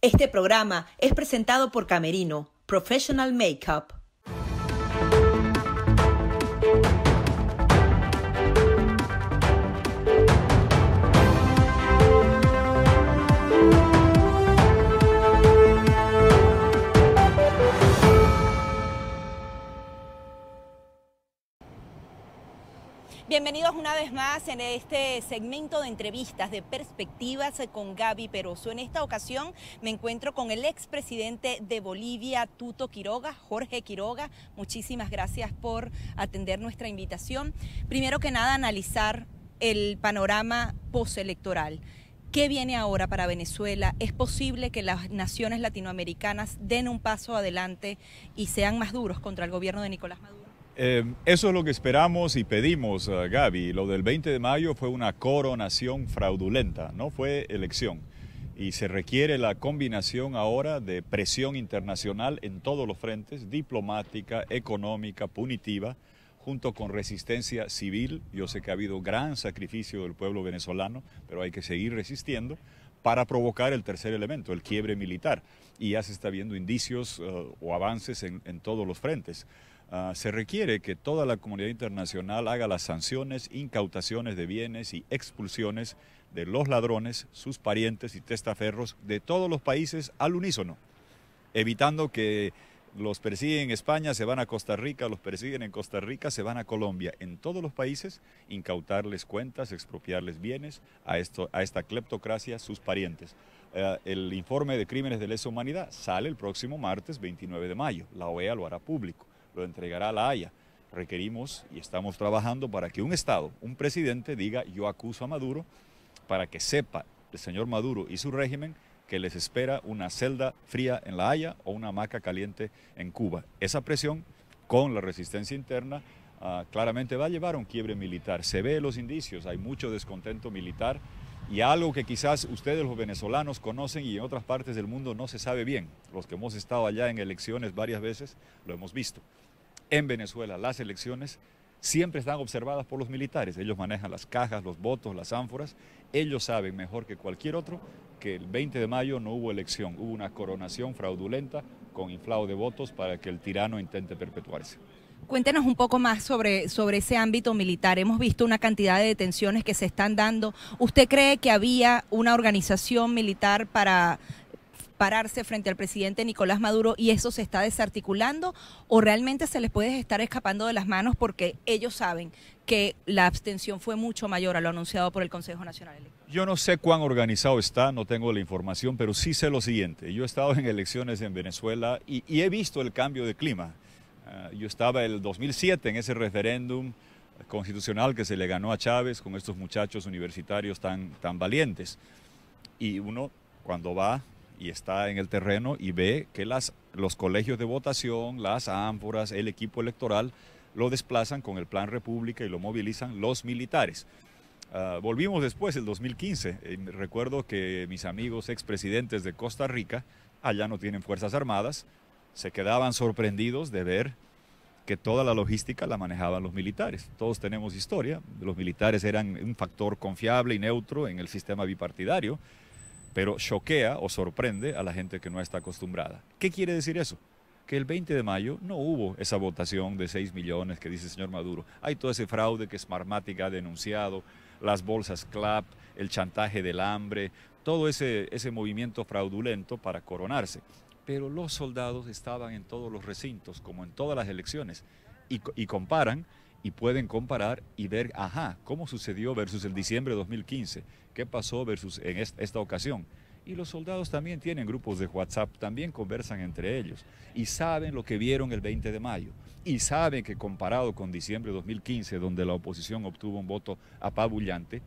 Este programa es presentado por Camerino, Professional Makeup. Bienvenidos una vez más en este segmento de entrevistas de perspectivas con Gaby Peroso. En esta ocasión me encuentro con el expresidente de Bolivia, Tuto Quiroga, Jorge Quiroga. Muchísimas gracias por atender nuestra invitación. Primero que nada, analizar el panorama postelectoral. ¿Qué viene ahora para Venezuela? ¿Es posible que las naciones latinoamericanas den un paso adelante y sean más duros contra el gobierno de Nicolás Maduro? Em, eso es lo que esperamos y pedimos, eh, Gaby. Lo del 20 de mayo fue una coronación fraudulenta, no fue elección. Y se requiere la combinación ahora de presión internacional en todos los frentes, diplomática, económica, punitiva, junto con resistencia civil. Yo sé que ha habido gran sacrificio del pueblo venezolano, pero hay que seguir resistiendo para provocar el tercer elemento, el quiebre militar y ya se está viendo indicios eh, o avances en, todos los frentes. Ah, se requiere que toda la comunidad internacional haga las sanciones, incautaciones de bienes y expulsiones de los ladrones, sus parientes y testaferros de todos los países al unísono, evitando que los persiguen en España, se van a Costa Rica, los persiguen en Costa Rica, se van a Colombia. En todos los países, incautarles cuentas, expropiarles bienes a, esto, a esta cleptocracia, sus parientes. Eh, el informe de crímenes de lesa humanidad sale el próximo martes 29 de mayo. La OEA lo hará público, lo entregará a la Haya. Requerimos y estamos trabajando para que un Estado, un presidente, diga yo acuso a Maduro para que sepa el señor Maduro y su régimen que les espera una celda fría en La Haya o una hamaca caliente en Cuba. Esa presión con la resistencia interna ah, claramente va a llevar a un quiebre militar. Se ve los indicios, hay mucho descontento militar y algo que quizás ustedes los venezolanos conocen y en otras partes del mundo no se sabe bien. Los que hemos estado allá en elecciones varias veces lo hemos visto. En Venezuela las elecciones siempre están observadas por los militares. Ellos manejan las cajas, los votos, las ánforas. Ellos saben mejor que cualquier otro que el 20 de mayo no hubo elección, hubo una coronación fraudulenta con inflado de votos para que el tirano intente perpetuarse. Cuéntenos un poco más sobre, sobre ese ámbito militar. Hemos visto una cantidad de detenciones que se están dando. ¿Usted cree que había una organización militar para pararse frente al presidente Nicolás Maduro y eso se está desarticulando o realmente se les puede estar escapando de las manos porque ellos saben que la abstención fue mucho mayor a lo anunciado por el Consejo Nacional Electoral. Yo no sé cuán organizado está, no tengo la información, pero sí sé lo siguiente. Yo he estado en elecciones en Venezuela y he visto el cambio de clima. Ah, yo estaba el 2007 en ese referéndum constitucional que se le ganó a Chávez con estos muchachos universitarios tan, tan valientes. Y uno cuando va y está en el terreno y ve que las, los colegios de votación, las ánforas, el equipo electoral lo desplazan con el Plan República y lo movilizan los militares. Ah, volvimos después, el 2015. recuerdo que mis amigos expresidentes de Costa Rica allá no tienen fuerzas armadas, se quedaban sorprendidos de ver que toda la logística la manejaban los militares. Todos tenemos historia, los militares eran un factor confiable y neutro en el sistema bipartidario, pero choquea o sorprende a la gente que no está acostumbrada. ¿Qué quiere decir eso? Que el 20 de mayo no hubo esa votación de 6 millones que dice el señor Maduro. Hay todo ese fraude que Smartmatic ha denunciado, las bolsas CLAP, el chantaje del hambre, todo ese, ese movimiento fraudulento para coronarse pero los soldados estaban en todos los recintos, como en todas las elecciones, y, comparan y pueden comparar y ver, ajá, cómo sucedió versus el diciembre de 2015, qué pasó versus en esta, esta ocasión. Y los soldados también tienen grupos de WhatsApp, también conversan entre ellos y saben lo que vieron el 20 de mayo. Y saben que comparado con diciembre de 2015, donde la oposición obtuvo un voto apabullante,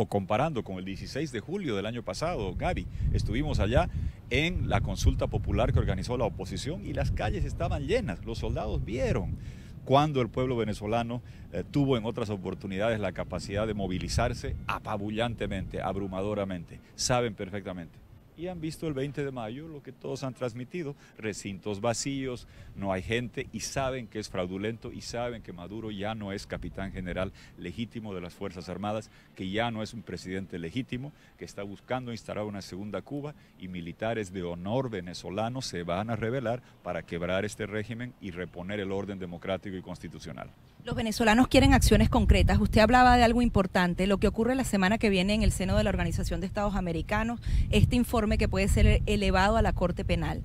o comparando con el 16 de julio del año pasado, Gaby, estuvimos allá en la consulta popular que organizó la oposición y las calles estaban llenas, los soldados vieron cuando el pueblo venezolano eh, tuvo en otras oportunidades la capacidad de movilizarse apabullantemente, abrumadoramente. Saben perfectamente y han visto el 20 de mayo lo que todos han transmitido, recintos vacíos, no hay gente y saben que es fraudulento y saben que Maduro ya no es capitán general legítimo de las Fuerzas Armadas, que ya no es un presidente legítimo, que está buscando instalar una segunda Cuba y militares de honor venezolanos se van a rebelar para quebrar este régimen y reponer el orden democrático y constitucional. Los venezolanos quieren acciones concretas. Usted hablaba de algo importante, lo que ocurre la semana que viene en el seno de la Organización de Estados Americanos, este informe que puede ser elevado a la Corte Penal.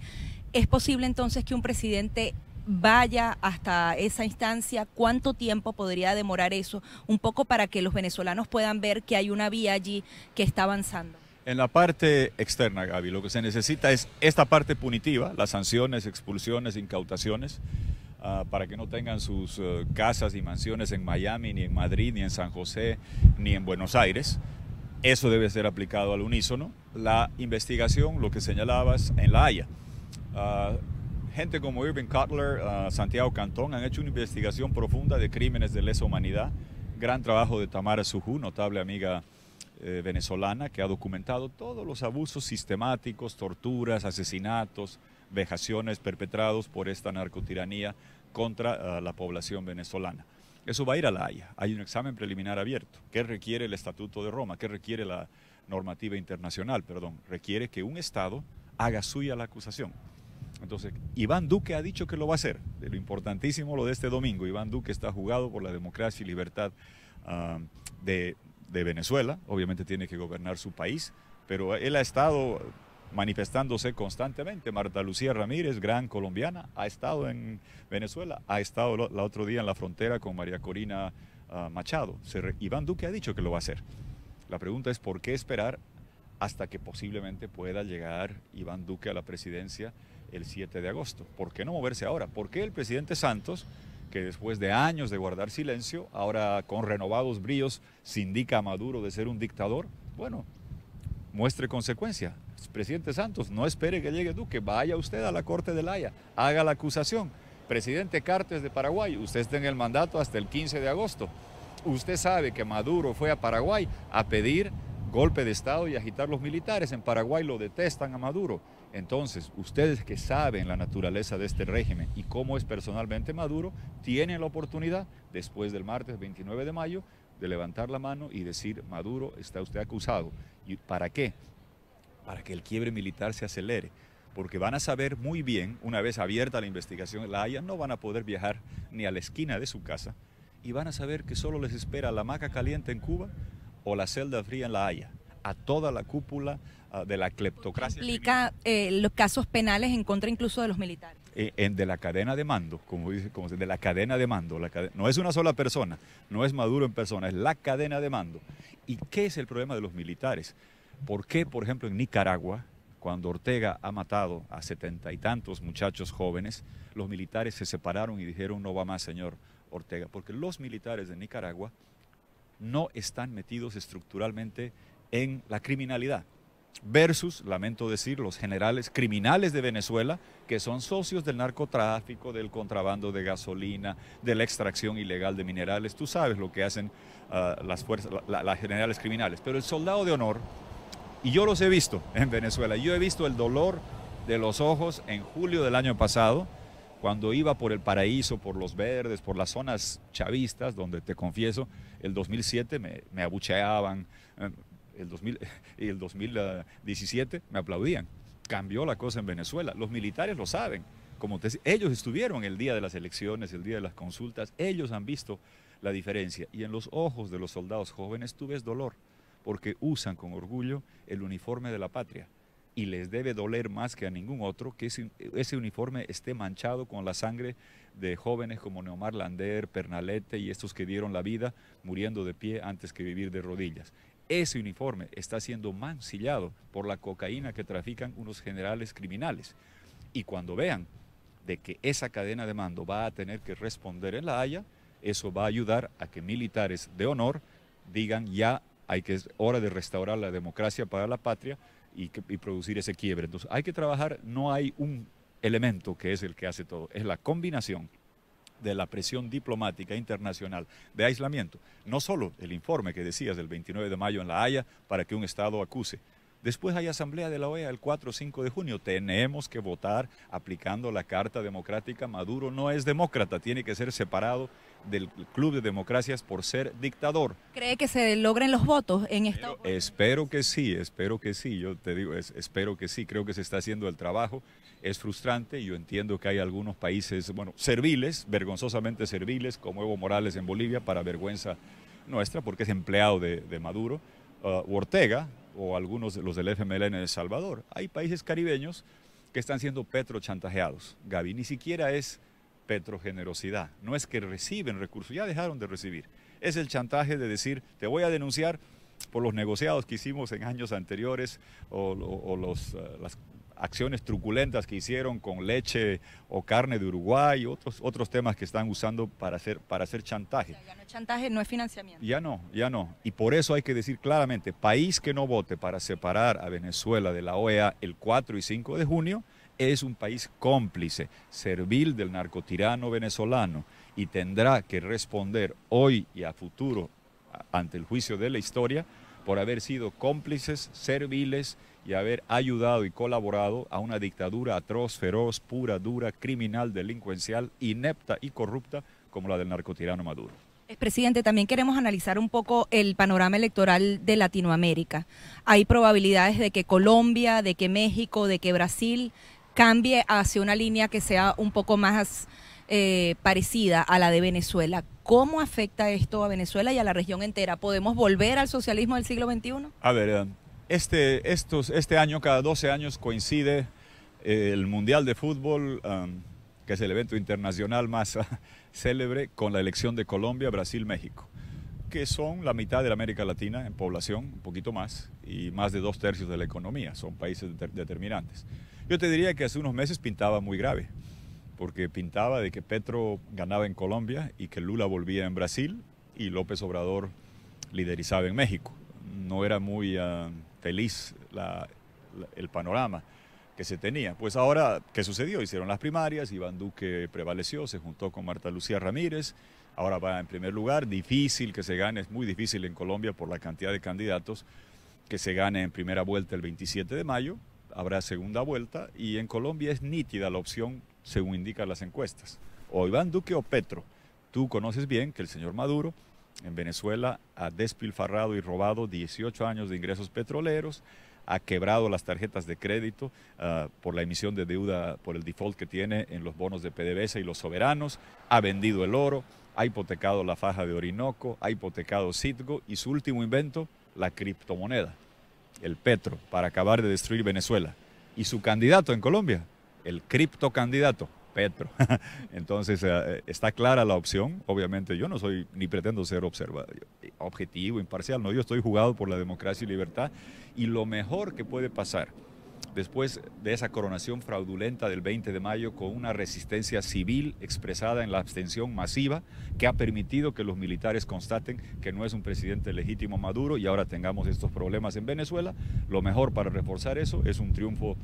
¿Es posible entonces que un presidente vaya hasta esa instancia, cuánto tiempo podría demorar eso, un poco para que los venezolanos puedan ver que hay una vía allí que está avanzando. En la parte externa, Gaby, lo que se necesita es esta parte punitiva, las sanciones, expulsiones, incautaciones, Ah, para que no tengan sus eh, casas y mansiones en Miami, ni en Madrid, ni en San José, ni en Buenos Aires. Eso debe ser aplicado al unísono. La investigación, lo que señalabas, en La Haya. Ah, gente como Irving Cutler, ah, Santiago Cantón han hecho una investigación profunda de crímenes de lesa humanidad. Gran trabajo de Tamara Sujú, notable amiga eh, venezolana, que ha documentado todos los abusos sistemáticos, torturas, asesinatos, vejaciones perpetrados por esta narcotiranía contra ah, la población venezolana. Eso va a ir a la Haya. Hay un examen preliminar abierto. ¿Qué requiere el Estatuto de Roma? ¿Qué requiere la normativa internacional? Perdón, requiere que un Estado haga suya la acusación. Entonces, Iván Duque ha dicho que lo va a hacer. De lo importantísimo lo de este domingo. Iván Duque está jugado por la democracia y libertad ah, de, de Venezuela. Obviamente tiene que gobernar su país, pero él ha estado manifestándose constantemente. Marta Lucía Ramírez, gran colombiana, ha estado en Venezuela, ha estado la otro día en la frontera con María Corina ah, Machado. Iván Duque ha dicho que lo va a hacer. La pregunta es por qué esperar hasta que posiblemente pueda llegar Iván Duque a la presidencia el 7 de agosto. ¿Por qué no moverse ahora? ¿Por qué el presidente Santos, que después de años de guardar silencio, ahora con renovados bríos, se indica a Maduro de ser un dictador? Bueno, muestre consecuencia. Pues, presidente Santos, no espere que llegue Duque, vaya usted a la Corte de La Haya, haga la acusación. Presidente Cartes de Paraguay, usted está en el mandato hasta el 15 de agosto. Usted sabe que Maduro fue a Paraguay a pedir golpe de Estado y agitar los militares. En Paraguay lo detestan a Maduro. Entonces, ustedes que saben la naturaleza de este régimen y cómo es personalmente Maduro, tienen la oportunidad, después del martes 29 de mayo, de levantar la mano y decir, Maduro, está usted acusado. ¿Y para qué? para que el quiebre militar se acelere, porque van a saber muy bien, una vez abierta la investigación en La Haya, no van a poder viajar ni a la esquina de su casa y van a saber que solo les espera la maca caliente en Cuba o la celda fría en La Haya, a toda la cúpula ah, de la cleptocracia. Implica eh, los casos penales en contra incluso de los militares. Eh, en de la cadena de mando, como dice, de la cadena de mando. no es una sola persona, no es Maduro en persona, es la cadena de mando. ¿Y qué es el problema de los militares? ¿Por qué, por ejemplo, en Nicaragua, cuando Ortega ha matado a setenta y tantos muchachos jóvenes, los militares se separaron y dijeron no va más, señor Ortega? Porque los militares de Nicaragua no están metidos estructuralmente en la criminalidad versus, lamento decir, los generales criminales de Venezuela, que son socios del narcotráfico, del contrabando de gasolina, de la extracción ilegal de minerales. Tú sabes lo que hacen ah, las fuerzas, las generales criminales. Pero el soldado de honor, y yo los he visto en Venezuela. Yo he visto el dolor de los ojos en julio del año pasado, cuando iba por el paraíso, por los verdes, por las zonas chavistas, donde te confieso, el 2007 me, abucheaban, eh, el, 2000, el 2017 me aplaudían. Cambió la cosa en Venezuela. Los militares lo saben. Como ellos estuvieron el día de las elecciones, el día de las consultas, ellos han visto la diferencia. Y en los ojos de los soldados jóvenes tú ves dolor porque usan con orgullo el uniforme de la patria y les debe doler más que a ningún otro que ese, uniforme esté manchado con la sangre de jóvenes como Neomar Lander, Pernalete y estos que dieron la vida muriendo de pie antes que vivir de rodillas. Ese uniforme está siendo mancillado por la cocaína que trafican unos generales criminales. Y cuando vean de que esa cadena de mando va a tener que responder en La Haya, eso va a ayudar a que militares de honor digan ya hay que es hora de restaurar la democracia para la patria y, y, producir ese quiebre. Entonces hay que trabajar, no hay un elemento que es el que hace todo, es la combinación de la presión diplomática internacional de aislamiento, no solo el informe que decías del 29 de mayo en La Haya para que un Estado acuse, Después hay asamblea de la OEA el 4 o 5 de junio. Tenemos que votar aplicando la Carta Democrática. Maduro no es demócrata, tiene que ser separado del Club de Democracias por ser dictador. ¿Cree que se logren los votos en esta Espero que sí, espero que sí. Yo te digo, espero que sí. Creo que se está haciendo el trabajo. Es frustrante. Yo entiendo que hay algunos países, bueno, serviles, vergonzosamente serviles, como Evo Morales en Bolivia, para vergüenza nuestra, porque es empleado de, Maduro. Ah, Ortega, o algunos de los del FMLN en El Salvador. Hay países caribeños que están siendo petrochantajeados. Gaby, ni siquiera es petrogenerosidad, no es que reciben recursos, ya dejaron de recibir. Es el chantaje de decir, te voy a denunciar por los negociados que hicimos en años anteriores o, los, eh, las acciones truculentas que hicieron con leche o carne de Uruguay, otros, otros temas que están usando para hacer, para hacer chantaje. ya no chantaje, no es financiamiento. Ya no, ya no. Y por eso hay que decir claramente, país que no vote para separar a Venezuela de la OEA el 4 y 5 de junio, es un país cómplice, servil del narcotirano venezolano y tendrá que responder hoy y a futuro ante el juicio de la historia por haber sido cómplices, serviles y haber ayudado y colaborado a una dictadura atroz, feroz, pura, dura, criminal, delincuencial, inepta y corrupta como la del narcotirano Maduro. Eh, presidente, también queremos analizar un poco el panorama electoral de Latinoamérica. Hay probabilidades de que Colombia, de que México, de que Brasil cambie hacia una línea que sea un poco más eh, parecida a la de Venezuela. ¿Cómo afecta esto a Venezuela y a la región entera? ¿Podemos volver al socialismo del siglo XXI? A ver, este, estos, este año, cada 12 años, coincide eh, el Mundial de Fútbol, que es el evento internacional más ah, célebre, con la elección de Colombia, Brasil, México que son la mitad de la América Latina en población, un poquito más, y más de dos tercios de la economía, son países determinantes. Yo te diría que hace unos meses pintaba muy grave porque pintaba de que Petro ganaba en Colombia y que Lula volvía en Brasil y López Obrador liderizaba en México. No era muy ah, feliz el panorama que se tenía. Pues ahora, ¿qué sucedió? Hicieron las primarias, Iván Duque prevaleció, se juntó con Marta Lucía Ramírez, ahora va en primer lugar, difícil que se gane, es muy difícil en Colombia por la cantidad de candidatos, que se gane en primera vuelta el 27 de mayo, habrá segunda vuelta y en Colombia es nítida la opción según indican las encuestas. O Iván Duque o Petro. Tú conoces bien que el señor Maduro en Venezuela ha despilfarrado y robado 18 años de ingresos petroleros, ha quebrado las tarjetas de crédito ah, por la emisión de deuda, por el default que tiene en los bonos de PDVSA y los soberanos, ha vendido el oro, ha hipotecado la faja de Orinoco, ha hipotecado Citgo y su último invento, la criptomoneda, el petro, para acabar de destruir Venezuela. Y su candidato en Colombia, el cripto candidato, Petro. Entonces, eh, está clara la opción. Obviamente, yo no soy ni pretendo ser observado, objetivo, imparcial. No, yo estoy jugado por la democracia y libertad. Y lo mejor que puede pasar después de esa coronación fraudulenta del 20 de mayo con una resistencia civil expresada en la abstención masiva que ha permitido que los militares constaten que no es un presidente legítimo Maduro y ahora tengamos estos problemas en Venezuela. Lo mejor para reforzar eso es un triunfo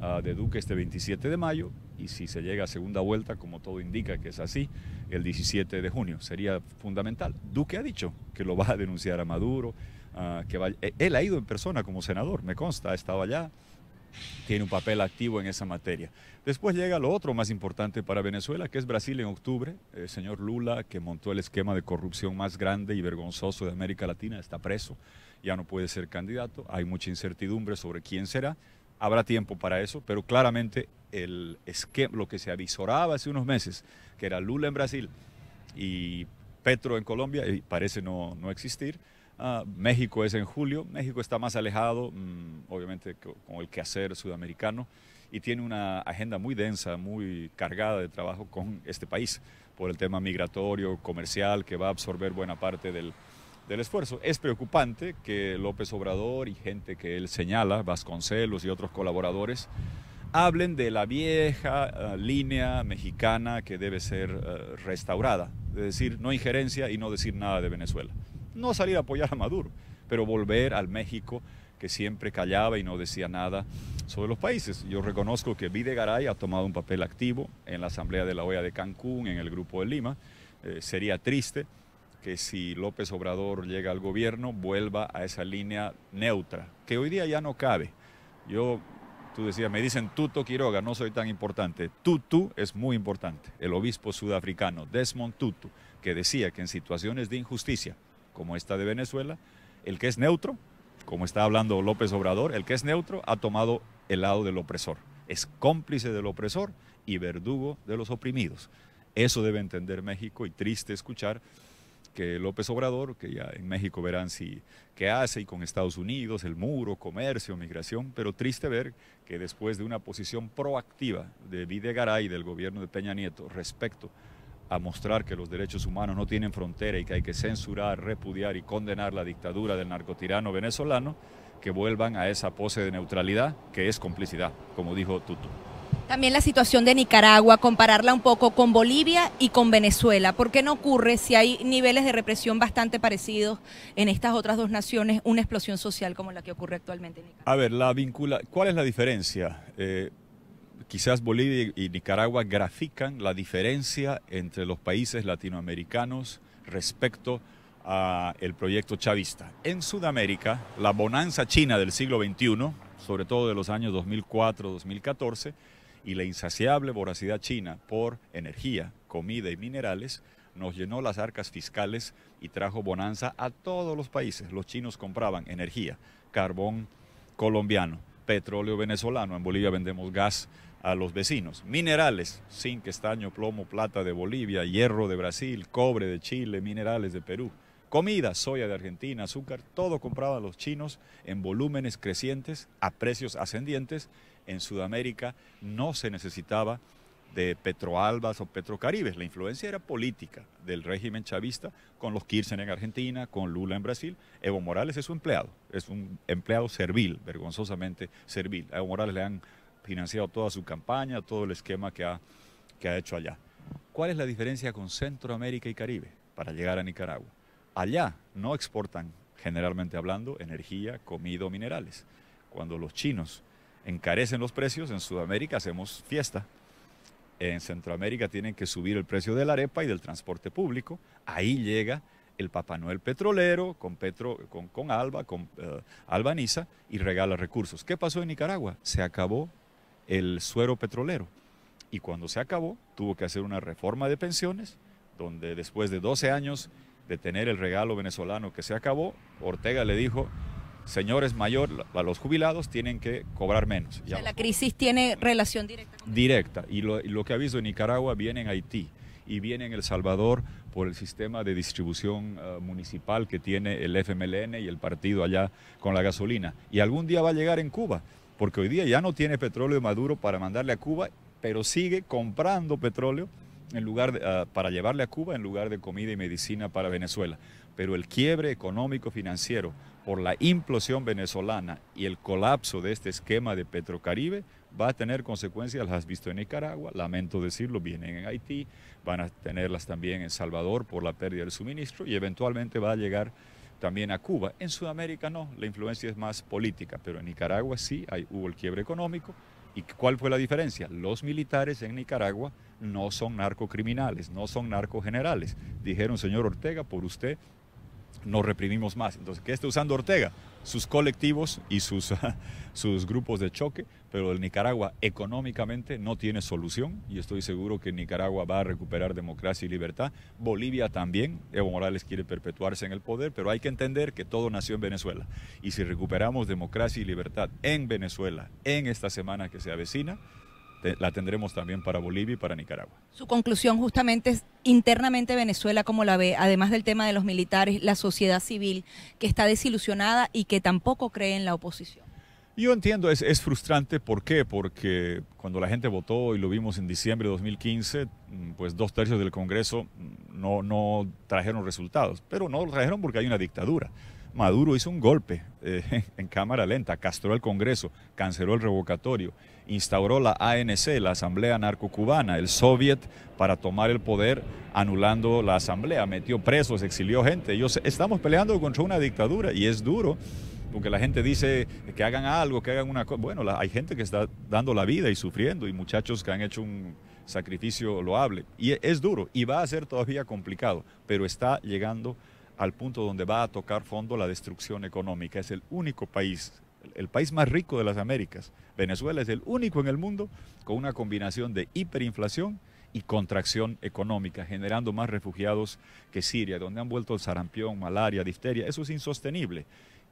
Ah, de Duque este 27 de mayo y si se llega a segunda vuelta, como todo indica que es así, el 17 de junio. Sería fundamental. Duque ha dicho que lo va a denunciar a Maduro, ah, que eh, él ha ido en persona como senador, me consta, ha estado allá, tiene un papel activo en esa materia. Después llega lo otro más importante para Venezuela, que es Brasil en octubre. El señor Lula, que montó el esquema de corrupción más grande y vergonzoso de América Latina, está preso, ya no puede ser candidato, hay mucha incertidumbre sobre quién será. Habrá tiempo para eso, pero claramente el lo que se avisoraba hace unos meses, que era Lula en Brasil y Petro en Colombia, parece no, existir. Ah, México es en julio, México está más alejado, mm, obviamente, con el quehacer sudamericano y tiene una agenda muy densa, muy cargada de trabajo con este país por el tema migratorio, comercial, que va a absorber buena parte del, del esfuerzo. Es preocupante que López Obrador y gente que él señala, Vasconcelos y otros colaboradores, hablen de la vieja eh, línea mexicana que debe ser eh, restaurada, Es decir no injerencia y no decir nada de Venezuela. No salir a apoyar a Maduro, pero volver al México que siempre callaba y no decía nada sobre los países. Yo reconozco que Videgaray ha tomado un papel activo en la Asamblea de la OEA de Cancún, en el Grupo de Lima. Eh, sería triste que si López Obrador llega al gobierno vuelva a esa línea neutra, que hoy día ya no cabe. Yo, tú decías, me dicen Tuto Quiroga, no soy tan importante. Tutu es muy importante, el obispo sudafricano Desmond Tutu, que decía que en situaciones de injusticia como esta de Venezuela, el que es neutro, como está hablando López Obrador, el que es neutro ha tomado el lado del opresor, es cómplice del opresor y verdugo de los oprimidos. Eso debe entender México y triste escuchar que López Obrador, que ya en México verán si qué hace y con Estados Unidos, el muro, comercio, migración, pero triste ver que después de una posición proactiva de Videgaray del gobierno de Peña Nieto respecto a mostrar que los derechos humanos no tienen frontera y que hay que censurar, repudiar y condenar la dictadura del narcotirano venezolano, que vuelvan a esa pose de neutralidad que es complicidad, como dijo Tutu. También la situación de Nicaragua, compararla un poco con Bolivia y con Venezuela. ¿Por qué no ocurre si hay niveles de represión bastante parecidos en estas otras dos naciones, una explosión social como la que ocurre actualmente en Nicaragua? A ver, la ¿cuál es la diferencia? Eh, quizás Bolivia y Nicaragua grafican la diferencia entre los países latinoamericanos respecto a el proyecto chavista. En Sudamérica, la bonanza china del siglo XXI, sobre todo de los años 2004-2014, y la insaciable voracidad china por energía, comida y minerales nos llenó las arcas fiscales y trajo bonanza a todos los países. Los chinos compraban energía, carbón colombiano, petróleo venezolano, en Bolivia vendemos gas a los vecinos, minerales, zinc, estaño, plomo, plata de Bolivia, hierro de Brasil, cobre de Chile, minerales de Perú, comida, soya de Argentina, azúcar, todo compraban los chinos en volúmenes crecientes, a precios ascendientes en Sudamérica no se necesitaba de Petroalbas o Petrocaribes. La influencia era política del régimen chavista con los Kirchner en Argentina, con Lula en Brasil. Evo Morales es su empleado, es un empleado servil, vergonzosamente servil. A Evo Morales le han financiado toda su campaña, todo el esquema que ha, que ha hecho allá. ¿Cuál es la diferencia con Centroamérica y Caribe para llegar a Nicaragua? Allá no exportan, generalmente hablando, energía, comida minerales. Cuando los chinos encarecen los precios, en Sudamérica hacemos fiesta. En Centroamérica tienen que subir el precio de la arepa y del transporte público. Ahí llega el Papá Noel petrolero con, Petro, con, Alba, con eh, Albaniza y regala recursos. ¿Qué pasó en Nicaragua? Se acabó el suero petrolero. Y cuando se acabó, tuvo que hacer una reforma de pensiones, donde después de 12 años de tener el regalo venezolano que se acabó, Ortega le dijo, señores mayores, los jubilados tienen que cobrar menos. la crisis tiene relación directa. Con directa. Y lo, que ha visto en Nicaragua viene en Haití y viene en El Salvador por el sistema de distribución eh, municipal que tiene el FMLN y el partido allá con la gasolina. Y algún día va a llegar en Cuba, porque hoy día ya no tiene petróleo maduro para mandarle a Cuba, pero sigue comprando petróleo en lugar ah, para llevarle a Cuba en lugar de comida y medicina para Venezuela. Pero el quiebre económico financiero por la implosión venezolana y el colapso de este esquema de Petrocaribe, va a tener consecuencias, las has visto en Nicaragua, lamento decirlo, vienen en Haití, van a tenerlas también en Salvador por la pérdida del suministro y eventualmente va a llegar también a Cuba. En Sudamérica no, la influencia es más política, pero en Nicaragua sí hay, hubo el quiebre económico. ¿Y cuál fue la diferencia? Los militares en Nicaragua no son narcocriminales, no son narcogenerales. Dijeron, señor Ortega, por usted nos reprimimos más. Entonces, ¿qué está usando Ortega? Sus colectivos y sus, sus grupos de choque, pero el Nicaragua económicamente no tiene solución y estoy seguro que Nicaragua va a recuperar democracia y libertad. Bolivia también, Evo Morales quiere perpetuarse en el poder, pero hay que entender que todo nació en Venezuela. Y si recuperamos democracia y libertad en Venezuela en esta semana que se avecina, la tendremos también para Bolivia y para Nicaragua. Su conclusión justamente es internamente Venezuela, como la ve, además del tema de los militares, la sociedad civil que está desilusionada y que tampoco cree en la oposición. Yo entiendo, es, frustrante, ¿por qué? Porque cuando la gente votó y lo vimos en diciembre de 2015, mm, pues dos tercios del Congreso mm, no, no trajeron resultados, pero no lo trajeron porque hay una dictadura. Maduro hizo un golpe eh, en cámara lenta, castró el Congreso, canceló el revocatorio, instauró la ANC, la Asamblea Narcocubana, el Soviet, para tomar el poder, anulando la Asamblea, metió presos, exilió gente. Ellos, estamos peleando contra una dictadura y es duro porque la gente dice que hagan algo, que hagan una cosa. Bueno, hay gente que está dando la vida y sufriendo y muchachos que han hecho un sacrificio loable. Y es duro y va a ser todavía complicado, pero está llegando al punto donde va a tocar fondo la destrucción económica. Es el único país, el país más rico de las Américas. Venezuela es el único en el mundo con una combinación de hiperinflación y contracción económica, generando más refugiados que Siria, donde han vuelto el sarampión, malaria, difteria. Eso es insostenible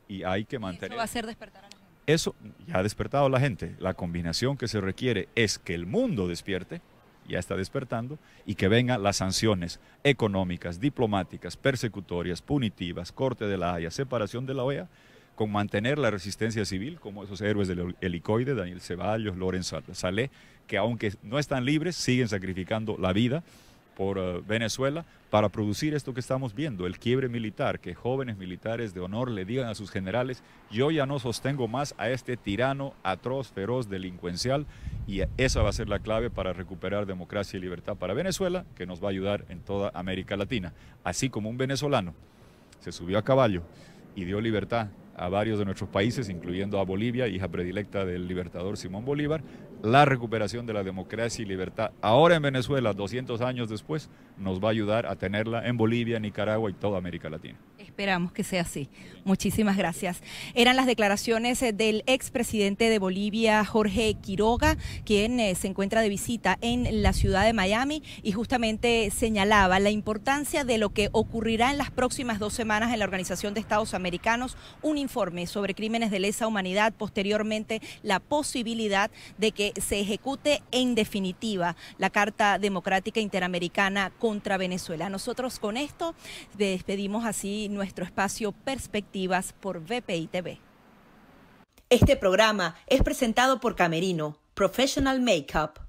y hay que mantener. Eso va a hacer despertar a la gente. Eso ya ha despertado a la gente. La combinación que se requiere es que el mundo despierte ya está despertando, y que vengan las sanciones económicas, diplomáticas, persecutorias, punitivas, corte de la Haya, separación de la OEA, con mantener la resistencia civil, como esos héroes del helicoide, Daniel Ceballos, Lorenzo Salé, que aunque no están libres, siguen sacrificando la vida por eh, Venezuela para producir esto que estamos viendo, el quiebre militar, que jóvenes militares de honor le digan a sus generales, yo ya no sostengo más a este tirano atroz, feroz, delincuencial, y esa va a ser la clave para recuperar democracia y libertad para Venezuela, que nos va a ayudar en toda América Latina. Así como un venezolano se subió a caballo y dio libertad a varios de nuestros países, incluyendo a Bolivia, hija predilecta del libertador Simón Bolívar, la recuperación de la democracia y libertad ahora en Venezuela, 200 años después, nos va a ayudar a tenerla en Bolivia, Nicaragua y toda América Latina. Esperamos que sea así. Muchísimas gracias. Eran las declaraciones eh, del expresidente de Bolivia, Jorge Quiroga, quien eh, se encuentra de visita en la ciudad de Miami y justamente señalaba la importancia de lo que ocurrirá en las próximas dos semanas en la Organización de Estados Americanos, un informe sobre crímenes de lesa humanidad, posteriormente la posibilidad de que se ejecute en definitiva la Carta Democrática Interamericana contra Venezuela. Nosotros con esto despedimos así nuestro espacio Perspectivas por VPI TV. Este programa es presentado por Camerino, Professional Makeup.